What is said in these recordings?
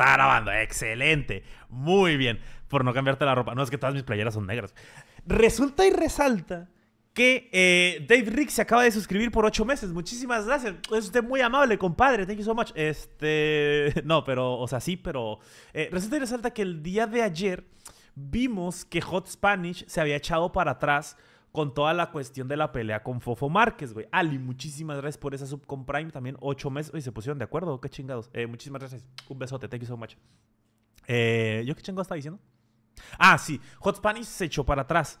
Está grabando. Excelente. Muy bien. Por no cambiarte la ropa. No, es que todas mis playeras son negras. Resulta y resalta que eh, Dave Rick se acaba de suscribir por ocho meses. Muchísimas gracias. Es usted muy amable, compadre. Thank you so much. Este. No, pero. O sea, sí, pero. Eh, resulta y resalta que el día de ayer vimos que Hot Spanish se había echado para atrás con toda la cuestión de la pelea con Fofo Márquez, güey. Ali, muchísimas gracias por esa subcomprime. también. Ocho meses. y se pusieron de acuerdo, qué chingados. Eh, muchísimas gracias. Un besote, thank you so much. Eh, ¿Yo qué chingados estaba diciendo? Ah, sí. Hot Spanish se echó para atrás.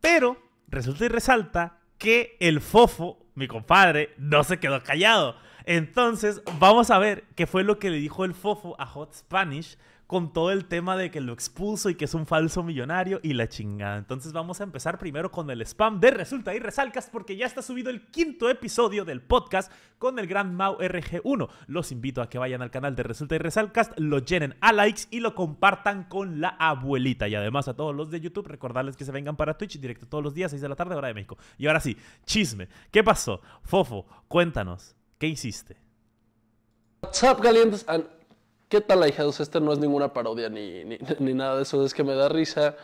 Pero resulta y resalta que el Fofo, mi compadre, no se quedó callado. Entonces, vamos a ver qué fue lo que le dijo el Fofo a Hot Spanish con todo el tema de que lo expuso y que es un falso millonario y la chingada. Entonces vamos a empezar primero con el spam de Resulta y Resalcas porque ya está subido el quinto episodio del podcast con el gran Mau RG1. Los invito a que vayan al canal de Resulta y Resalcas, lo llenen a likes y lo compartan con la abuelita. Y además a todos los de YouTube recordarles que se vengan para Twitch directo todos los días 6 de la tarde hora de México. Y ahora sí, chisme. ¿Qué pasó? Fofo, cuéntanos, ¿qué hiciste? What's up, ¿Qué tal, ahijados? Este no es ninguna parodia ni, ni, nada de eso, es que me da risa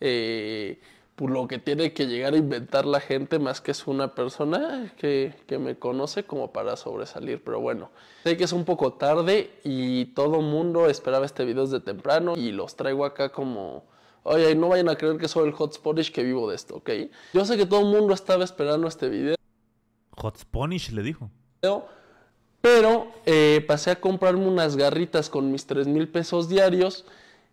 eh, por lo que tiene que llegar a inventar la gente, más que es una persona que, me conoce como para sobresalir, pero bueno, sé que es un poco tarde y todo mundo esperaba este video desde temprano y los traigo acá como... Oye, no vayan a creer que soy el hot que vivo de esto, ¿ok? Yo sé que todo el mundo estaba esperando este video. Hot le dijo. Pero eh, pasé a comprarme unas garritas con mis tres mil pesos diarios,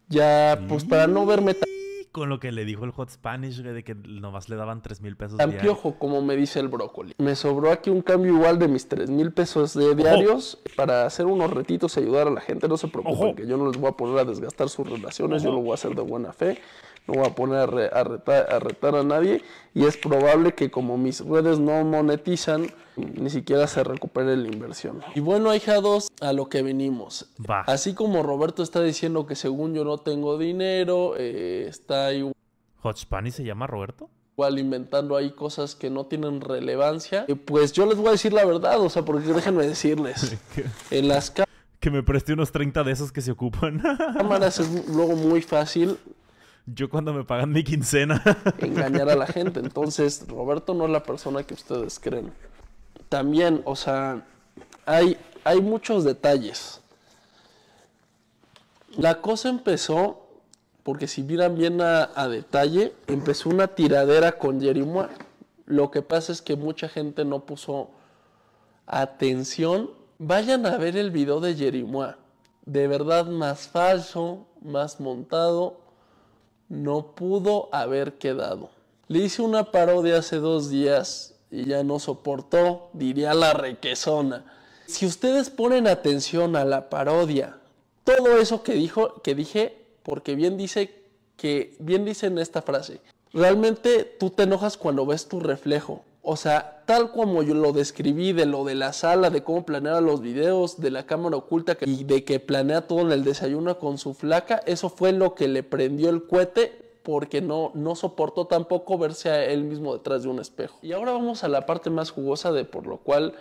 ya pues para no verme tan... Con lo que le dijo el Hot Spanish, de que nomás le daban tres mil pesos tan piojo, como me dice el brócoli. Me sobró aquí un cambio igual de mis tres mil pesos de diarios para hacer unos retitos y ayudar a la gente. No se preocupen que yo no les voy a poner a desgastar sus relaciones, yo lo voy a hacer de buena fe no voy a poner a, retar, a, nadie y es probable que como mis redes no monetizan, ni siquiera se recupere la inversión. Y bueno, hijados, a lo que venimos. Así como Roberto está diciendo que según yo no tengo dinero, eh, está ahí... ¿Hotspani se llama Roberto? inventando ahí cosas que no tienen relevancia. Eh, pues yo les voy a decir la verdad, o sea, porque déjenme decirles. En las que me presté unos 30 de esos que se ocupan. cámaras es luego muy fácil yo cuando me pagan mi quincena. engañar a la gente. Entonces, Roberto no es la persona que ustedes creen. También, o sea, hay, hay muchos detalles. La cosa empezó, porque si miran bien a, detalle, empezó una tiradera con Jerry Lo que pasa es que mucha gente no puso atención. Vayan a ver el video de Jerry De verdad, más falso, más montado no pudo haber quedado. Le hice una parodia hace dos días y ya no soportó, diría la requesona. Si ustedes ponen atención a la parodia, todo eso que dijo, que dije, porque bien dice que bien dice en esta frase, realmente tú te enojas cuando ves tu reflejo. O sea, tal como yo lo describí de lo de la sala, de cómo planeaba los videos, de la cámara oculta y de que planea todo en el desayuno con su flaca, eso fue lo que le prendió el cohete porque no, no soportó tampoco verse a él mismo detrás de un espejo. Y ahora vamos a la parte más jugosa de por lo cual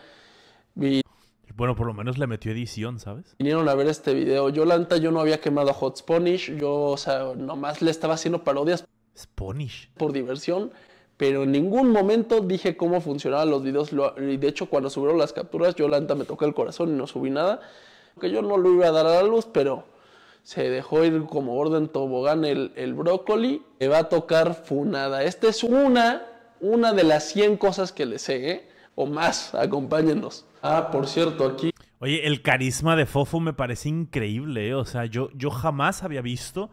Bueno, por lo menos le metió edición, ¿sabes? Vinieron a ver este video. Yolanta, yo no había quemado a Hot Sponish. Yo, o sea, nomás le estaba haciendo parodias. ¿Sponish? Por diversión pero en ningún momento dije cómo funcionaban los videos. y de hecho, cuando subieron las capturas, yo la me tocó el corazón y no subí nada. Que yo no lo iba a dar a la luz, pero se dejó ir como orden tobogán el, el brócoli. Le va a tocar funada. Esta es una, una de las 100 cosas que le sé, ¿eh? o más. Acompáñenos. Ah, por cierto, aquí. Oye, el carisma de Fofo me parece increíble. ¿eh? O sea, yo, yo jamás había visto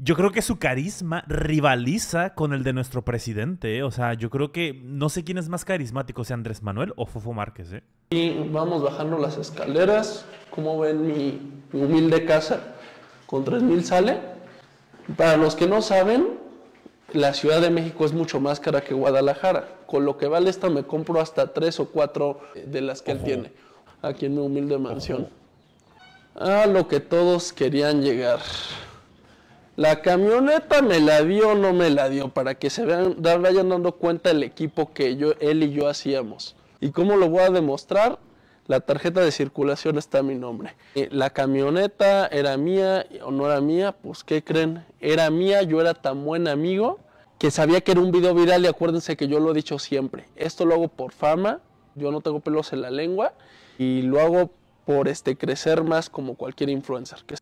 yo creo que su carisma rivaliza con el de nuestro presidente. ¿eh? O sea, yo creo que no sé quién es más carismático, sea Andrés Manuel o Fofo Márquez. ¿eh? Y vamos bajando las escaleras. Como ven mi, humilde casa, con 3.000 sale. Para los que no saben, la Ciudad de México es mucho más cara que Guadalajara. Con lo que vale esta me compro hasta tres o cuatro eh, de las que él tiene, aquí en mi humilde mansión. A lo que todos querían llegar. La camioneta me la dio o no me la dio, para que se vean, vayan dando cuenta el equipo que yo, él y yo hacíamos. ¿Y cómo lo voy a demostrar? La tarjeta de circulación está a mi nombre. Eh, la camioneta era mía o no era mía, pues ¿qué creen? Era mía, yo era tan buen amigo que sabía que era un video viral y acuérdense que yo lo he dicho siempre. Esto lo hago por fama, yo no tengo pelos en la lengua y lo hago por este, crecer más como cualquier influencer. Que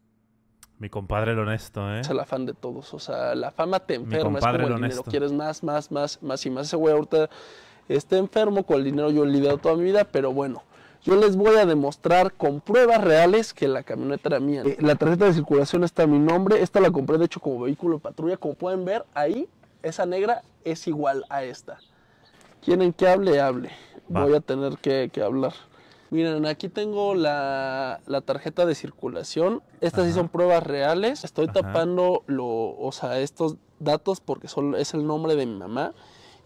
mi compadre el honesto, ¿eh? Es el afán de todos. O sea, la fama te enferma. es como el, dinero. Quieres más, más, más, más y más. Ese güey ahorita está enfermo. Con el dinero yo he lidiado toda mi vida, pero bueno. Yo les voy a demostrar con pruebas reales que la camioneta era mía. Eh, la tarjeta de circulación está a mi nombre. Esta la compré, de hecho, como vehículo patrulla. Como pueden ver, ahí, esa negra es igual a esta. ¿Quieren que hable? Hable. Voy a tener que hablar. Miren, aquí tengo la, tarjeta de circulación. Estas sí son pruebas reales. Estoy tapando lo, o sea, estos datos porque son, es el nombre de mi mamá.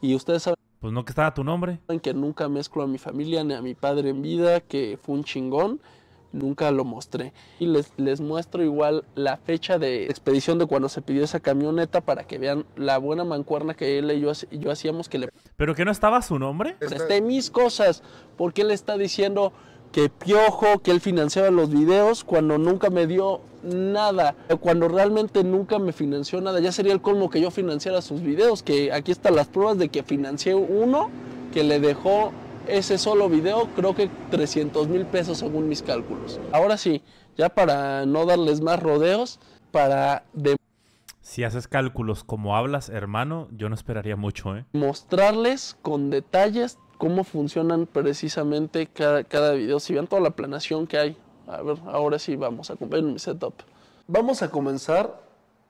Y ustedes saben... Pues no que estaba tu nombre. Que nunca mezclo a mi familia ni a mi padre en vida, que fue un chingón nunca lo mostré. Y les, les muestro igual la fecha de expedición de cuando se pidió esa camioneta para que vean la buena mancuerna que él y yo, hacíamos que le... ¿Pero que no estaba su nombre? Presté mis cosas, porque él está diciendo que Piojo, que él financiaba los videos cuando nunca me dio nada, cuando realmente nunca me financió nada. Ya sería el colmo que yo financiara sus videos, que aquí están las pruebas de que financié uno que le dejó ese solo video, creo que 300 mil pesos según mis cálculos. Ahora sí, ya para no darles más rodeos, para de si haces cálculos como hablas, hermano, yo no esperaría mucho, ¿eh? Mostrarles con detalles cómo funcionan precisamente cada, video. Si ven toda la planación que hay. A ver, ahora sí vamos a comprar mi setup. Vamos a comenzar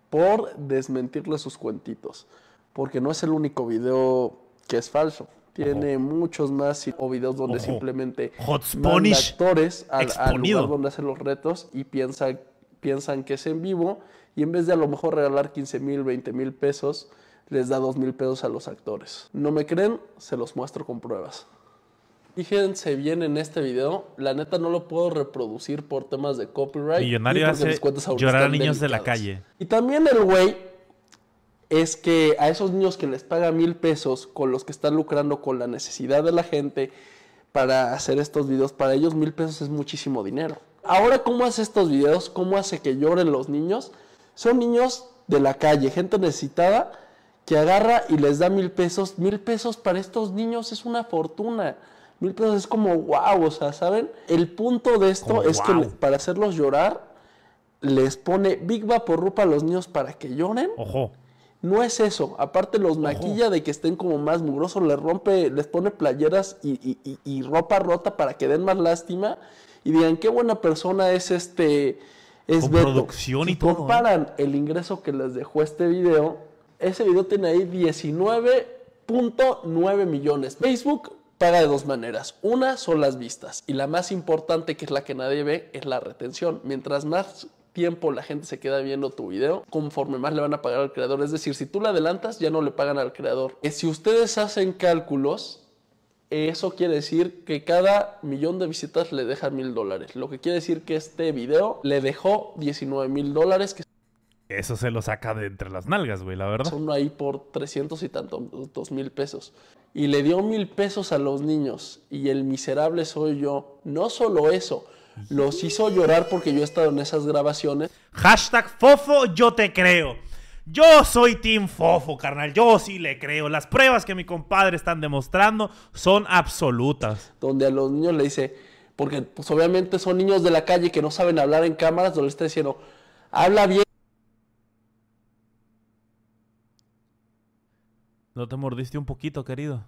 por desmentirle sus cuentitos. Porque no es el único video que es falso. Tiene muchos más o videos donde simplemente manda actores al, lugar donde hacen los retos y piensa, piensan que es en vivo y en vez de a lo mejor regalar 15 mil, 20 mil pesos, les da 2 mil pesos a los actores. ¿No me creen? Se los muestro con pruebas. Fíjense bien en este video, la neta no lo puedo reproducir por temas de copyright. Millonario hace llorar a niños de la calle. Y también el güey es que a esos niños que les paga mil pesos con los que están lucrando con la necesidad de la gente para hacer estos videos, para ellos mil pesos es muchísimo dinero. Ahora, ¿cómo hace estos videos? ¿Cómo hace que lloren los niños? Son niños de la calle, gente necesitada que agarra y les da mil pesos. Mil pesos para estos niños es una fortuna. Mil pesos es como wow, o sea, ¿saben? El punto de esto es que para hacerlos llorar, les pone Big rupa a los niños para que lloren. Ojo no es eso. Aparte los maquilla de que estén como más mugrosos, les rompe, les pone playeras y, ropa rota para que den más lástima y digan qué buena persona es este. Es producción y todo. ¿eh? Comparan el ingreso que les dejó este video. Ese video tiene ahí 19.9 millones. Facebook paga de dos maneras. Una son las vistas y la más importante, que es la que nadie ve, es la retención. Mientras más tiempo la gente se queda viendo tu video, conforme más le van a pagar al creador. Es decir, si tú le adelantas, ya no le pagan al creador. Eh, si ustedes hacen cálculos, eso quiere decir que cada millón de visitas le deja mil dólares. Lo que quiere decir que este video le dejó 19 mil dólares. Que eso se lo saca de entre las nalgas, güey, la verdad. Son ahí por 300 y tantos mil pesos. Y le dio mil pesos a los niños. Y el miserable soy yo. No solo eso, los hizo llorar porque yo he estado en esas grabaciones. Hashtag Fofo, yo te creo. Yo soy Team Fofo, carnal. Yo sí le creo. Las pruebas que mi compadre están demostrando son absolutas. Donde a los niños le dice, porque pues obviamente son niños de la calle que no saben hablar en cámaras, donde le está diciendo, habla bien. ¿No te mordiste un poquito, querido?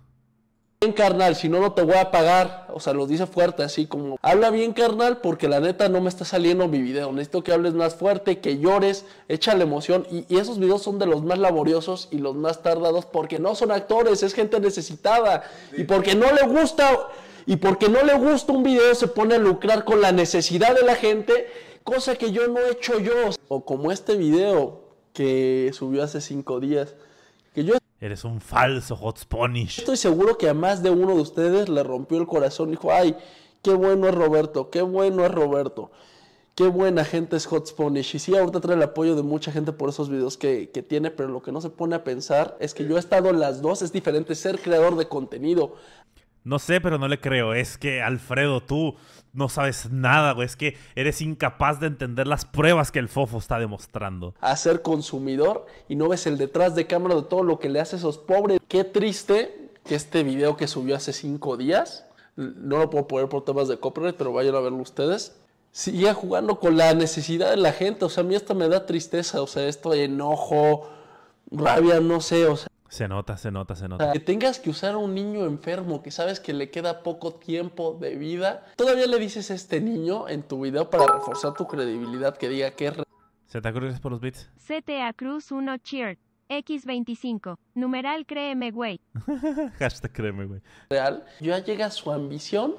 bien, carnal, si no, no te voy a pagar. O sea, lo dice fuerte, así como, habla bien, carnal, porque la neta no me está saliendo mi video. Necesito que hables más fuerte, que llores, echa la emoción. Y, esos videos son de los más laboriosos y los más tardados porque no son actores, es gente necesitada. Y porque no le gusta, y porque no le gusta un video, se pone a lucrar con la necesidad de la gente, cosa que yo no he hecho yo. O como este video que subió hace cinco días. Eres un falso Hotsponish. Estoy seguro que a más de uno de ustedes le rompió el corazón. Dijo, ay, qué bueno es Roberto, qué bueno es Roberto. Qué buena gente es Hotsponish. Y sí, ahorita trae el apoyo de mucha gente por esos videos que, que, tiene, pero lo que no se pone a pensar es que yo he estado las dos. Es diferente ser creador de contenido no sé, pero no le creo. Es que, Alfredo, tú no sabes nada, güey. Es que eres incapaz de entender las pruebas que el fofo está demostrando. A ser consumidor y no ves el detrás de cámara de todo lo que le hace a esos pobres. Qué triste que este video que subió hace cinco días, no lo puedo poner por temas de copyright, pero vayan a verlo ustedes. Sigue jugando con la necesidad de la gente. O sea, a mí esto me da tristeza. O sea, esto de enojo, rabia, no sé. O sea, se nota, se nota, se nota. que tengas que usar a un niño enfermo que sabes que le queda poco tiempo de vida, todavía le dices a este niño en tu video para reforzar tu credibilidad que diga que es. te Cruz por los bits. CTA Cruz 1 Cheer. X25. Numeral créeme, güey. Hashtag créeme, güey. Real. Ya llega su ambición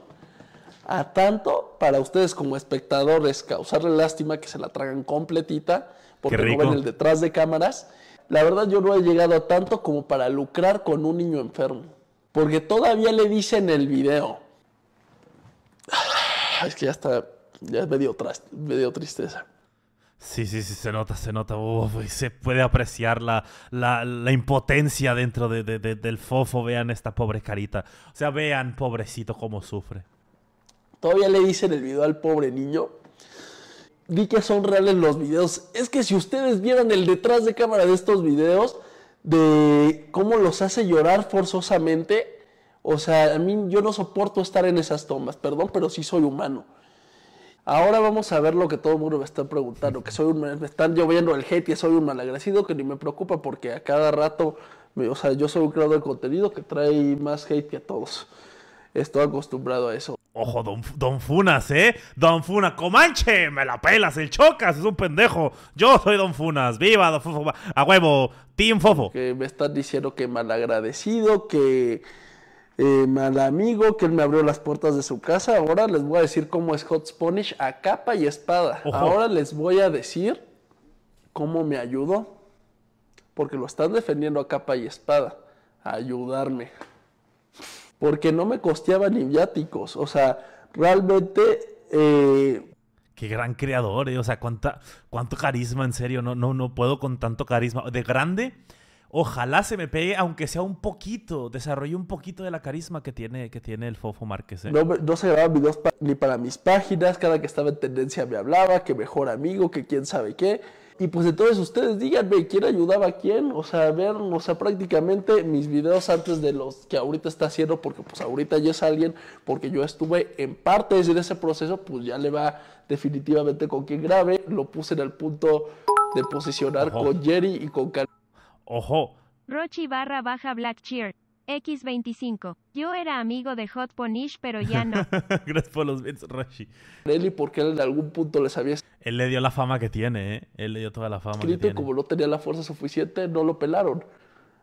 a tanto para ustedes como espectadores causarle lástima que se la tragan completita porque no ven el detrás de cámaras la verdad yo no he llegado tanto como para lucrar con un niño enfermo. Porque todavía le dice en el video. Es que ya está, ya me dio, tristeza. Sí, sí, sí, se nota, se nota. se puede apreciar la, la, impotencia dentro del fofo. Vean esta pobre carita. O sea, vean, pobrecito, cómo sufre. Todavía le dice en el video al pobre niño di que son reales los videos. Es que si ustedes vieran el detrás de cámara de estos videos, de cómo los hace llorar forzosamente, o sea, a mí yo no soporto estar en esas tomas, perdón, pero sí soy humano. Ahora vamos a ver lo que todo el mundo me está preguntando, que soy un, me están lloviendo el hate, y soy un malagrecido que ni me preocupa porque a cada rato, o sea, yo soy un creador de contenido que trae más hate que a todos. Estoy acostumbrado a eso. Ojo, don, don, Funas, ¿eh? Don Funas, Comanche, me la pelas, el Chocas es un pendejo. Yo soy Don Funas, viva Don Fofo, a huevo, Team Fofo. Que me están diciendo que malagradecido, que eh, mal amigo, que él me abrió las puertas de su casa. Ahora les voy a decir cómo es Hot Spanish a capa y espada. Ahora les voy a decir cómo me ayudó, porque lo están defendiendo a capa y espada, a ayudarme porque no me costeaba ni viáticos. O sea, realmente... Eh, qué gran creador, eh, o sea, cuánta, cuánto carisma, en serio, no, no, no puedo con tanto carisma. De grande, ojalá se me pegue, aunque sea un poquito, desarrolle un poquito de la carisma que tiene, que tiene el Fofo Márquez. Eh. No, se grababan videos ni para mis páginas, cada que estaba en tendencia me hablaba, que mejor amigo, que quién sabe qué. Y pues entonces ustedes díganme quién ayudaba a quién. O sea, vean, o sea, prácticamente mis videos antes de los que ahorita está haciendo, porque pues ahorita ya es alguien, porque yo estuve en parte de ese proceso, pues ya le va definitivamente con quien grabe. Lo puse en el punto de posicionar con Jerry y con Ojo. Rochi barra baja Black Cheer. X25. Yo era amigo de Hot Ponish, pero ya no. Gracias por los bits, Rochi. Nelly, porque él en algún punto les había él le dio la fama que tiene, ¿eh? Él le dio toda la fama que tiene. como no tenía la fuerza suficiente, no lo pelaron.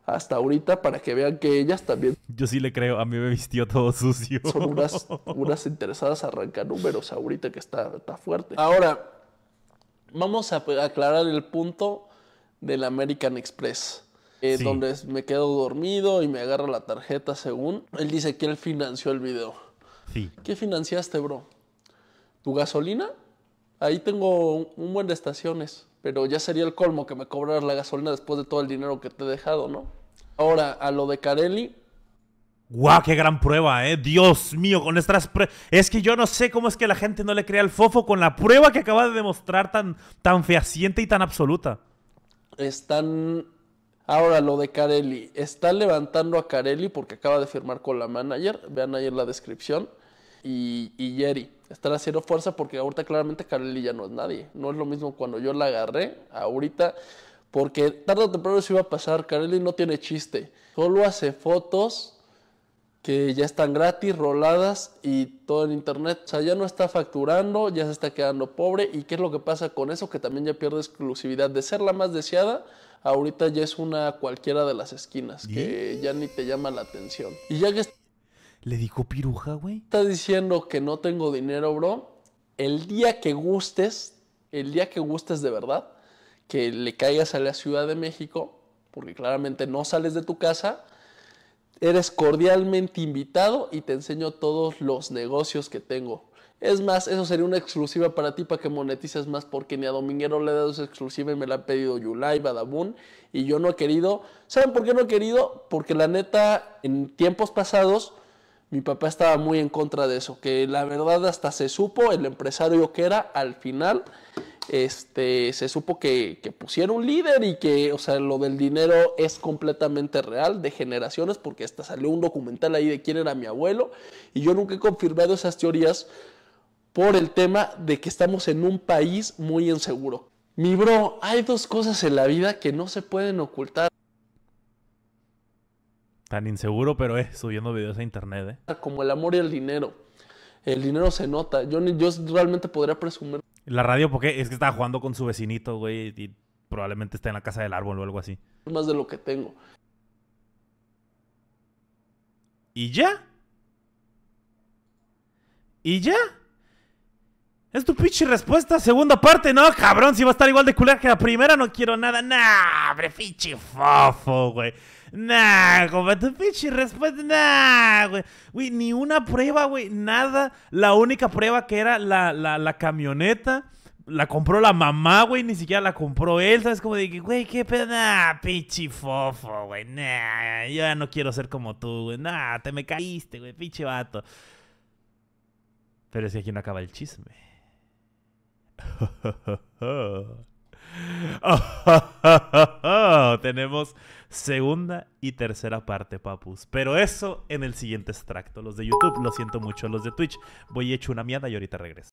Hasta ahorita, para que vean que ellas también... Yo sí le creo, a mí me vistió todo sucio. Son unas, interesadas arrancan números ahorita que está, está fuerte. Ahora, vamos a aclarar el punto del American Express. Eh, donde me quedo dormido y me agarro la tarjeta según. Él dice que él financió el video. Sí. ¿Qué financiaste, bro? ¿Tu gasolina? Ahí tengo un, buen de estaciones, pero ya sería el colmo que me cobraras la gasolina después de todo el dinero que te he dejado, ¿no? Ahora, a lo de Carelli, ¡Guau, qué gran prueba, eh! Dios mío, con estas pruebas. Es que yo no sé cómo es que la gente no le crea el fofo con la prueba que acaba de demostrar tan, tan fehaciente y tan absoluta. Están. Ahora lo de Carelli. Está levantando a Carelli porque acaba de firmar con la manager. Vean ahí en la descripción y, Jerry estar haciendo fuerza porque ahorita claramente Carelli ya no es nadie. No es lo mismo cuando yo la agarré, ahorita, porque tarde o temprano se iba a pasar. Carelli no tiene chiste, solo hace fotos que ya están gratis, roladas y todo en internet. O sea, ya no está facturando, ya se está quedando pobre. ¿Y qué es lo que pasa con eso? Que también ya pierde exclusividad de ser la más deseada ahorita ya es una cualquiera de las esquinas, que ya ni te llama la atención. Y ya que le dijo piruja, güey. Estás diciendo que no tengo dinero, bro. El día que gustes, el día que gustes de verdad, que le caigas a la Ciudad de México, porque claramente no sales de tu casa, eres cordialmente invitado y te enseño todos los negocios que tengo. Es más, eso sería una exclusiva para ti para que monetices más, porque ni a Dominguero le he dado esa exclusiva y me la ha pedido Yulai, Badabun, y yo no he querido. ¿Saben por qué no he querido? Porque la neta, en tiempos pasados, mi papá estaba muy en contra de eso, que la verdad hasta se supo el empresario que era al final. Este, se supo que, pusiera un líder y que, o sea, lo del dinero es completamente real de generaciones, porque hasta salió un documental ahí de quién era mi abuelo, y yo nunca he confirmado esas teorías por el tema de que estamos en un país muy inseguro. Mi bro, hay dos cosas en la vida que no se pueden ocultar. Tan inseguro, pero es eh, subiendo videos a internet, ¿eh? Como el amor y el dinero. El dinero se nota. Yo, yo realmente podría presumir. La radio, porque es que estaba jugando con su vecinito, güey, y probablemente está en la casa del árbol o algo así. Más de lo que tengo. ¿Y ya? ¿Y ya? Es tu pinche respuesta, segunda parte, no, cabrón, si va a estar igual de culera que la primera, no quiero nada, nah, pinche fofo, güey. Nah, como tu pinche respuesta, nah, güey. ni una prueba, güey, nada. La única prueba que era la, camioneta la compró la mamá, güey, ni siquiera la compró él, ¿sabes? Como de que, güey, qué pedo, nah, fofo, güey, nah, yo ya no quiero ser como tú, güey, nah, te me caíste, güey, pinche vato. Pero es que aquí no acaba el chisme. Tenemos segunda y tercera parte, papus. Pero eso en el siguiente extracto. Los de YouTube, lo siento mucho. Los de Twitch, voy hecho una mierda y ahorita regreso.